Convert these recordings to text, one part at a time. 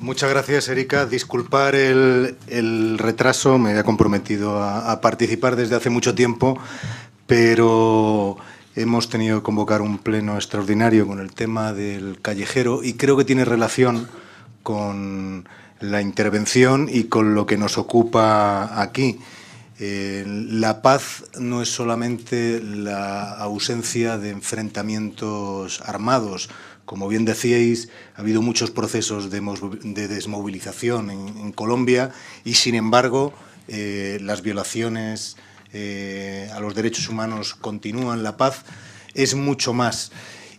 Muchas gracias, Erika. Disculpar el, retraso, me había comprometido a, participar desde hace mucho tiempo, pero hemos tenido que convocar un pleno extraordinario con el tema del callejero y creo que tiene relación con la intervención y con lo que nos ocupa aquí. Eh, la paz no es solamente la ausencia de enfrentamientos armados, como bien decíais, ha habido muchos procesos de, desmovilización en, Colombia y, sin embargo, eh, las violaciones eh, a los derechos humanos continúan, la paz es mucho más.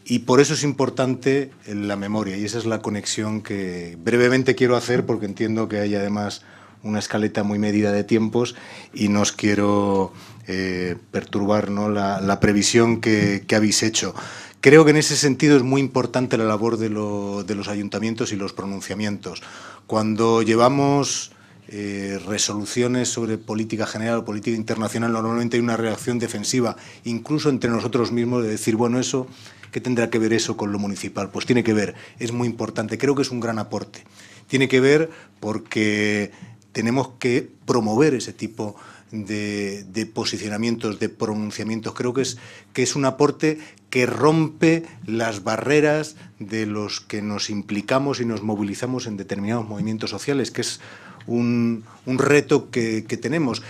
Y por eso es importante la memoria y esa es la conexión que brevemente quiero hacer porque entiendo que hay además una escaleta muy medida de tiempos y no os quiero eh, perturbar La, previsión que habéis hecho. Creo que en ese sentido es muy importante la labor de, los ayuntamientos y los pronunciamientos. Cuando llevamos eh, resoluciones sobre política general o política internacional, normalmente hay una reacción defensiva, incluso entre nosotros mismos, de decir, bueno, eso... ¿Qué tendrá que ver eso con lo municipal? Pues tiene que ver, es muy importante, creo que es un gran aporte. Tiene que ver porque tenemos que promover ese tipo de de, posicionamientos, de pronunciamientos. Creo que es, que es un aporte que rompe las barreras de los que nos implicamos y nos movilizamos en determinados movimientos sociales, que es un, reto que, tenemos.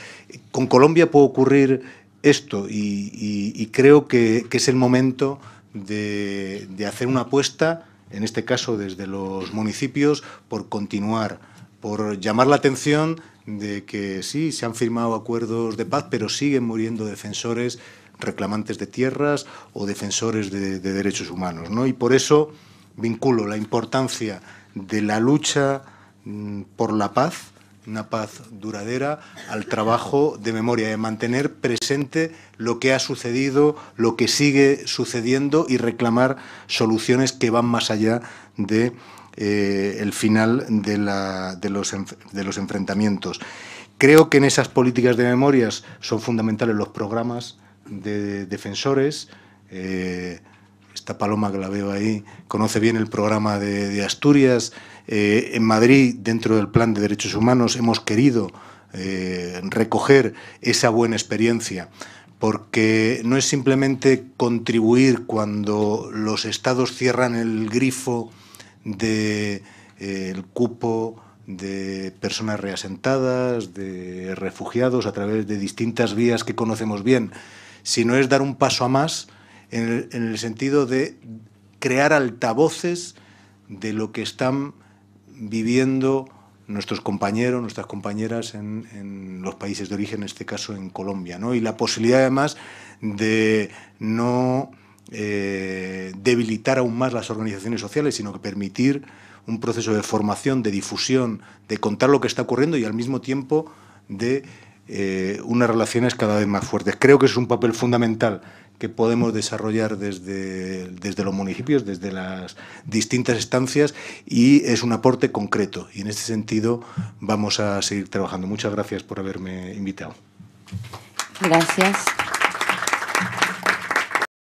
Con Colombia puede ocurrir esto y, creo que, es el momento de hacer una apuesta, en este caso desde los municipios, por continuar, por llamar la atención de que sí, se han firmado acuerdos de paz, pero siguen muriendo defensores reclamantes de tierras o defensores de, derechos humanos. ¿no? Y por eso vinculo la importancia de la lucha mm, por la paz, una paz duradera, al trabajo de memoria, de mantener presente lo que ha sucedido, lo que sigue sucediendo y reclamar soluciones que van más allá de eh, el final de, los, enfrentamientos. Creo que en esas políticas de memorias son fundamentales los programas de defensores. Eh, esta paloma que la veo ahí conoce bien el programa de, Asturias. Eh, en Madrid, dentro del plan de derechos humanos, hemos querido recoger esa buena experiencia, porque no es simplemente contribuir cuando los estados cierran el grifo del eh, cupo de personas reasentadas, de refugiados, a través de distintas vías que conocemos bien, sino es dar un paso a más en el, sentido de crear altavoces de lo que están viviendo nuestros compañeros, nuestras compañeras en, en, los países de origen, en este caso en Colombia, ¿no? y la posibilidad además de no eh, debilitar aún más las organizaciones sociales, sino que permitir un proceso de formación, de difusión, de contar lo que está ocurriendo y al mismo tiempo de eh, unas relaciones cada vez más fuertes. Creo que es un papel fundamental que podemos desarrollar desde, desde los municipios, desde las distintas estancias y es un aporte concreto. Y en este sentido vamos a seguir trabajando. Muchas gracias por haberme invitado. Gracias.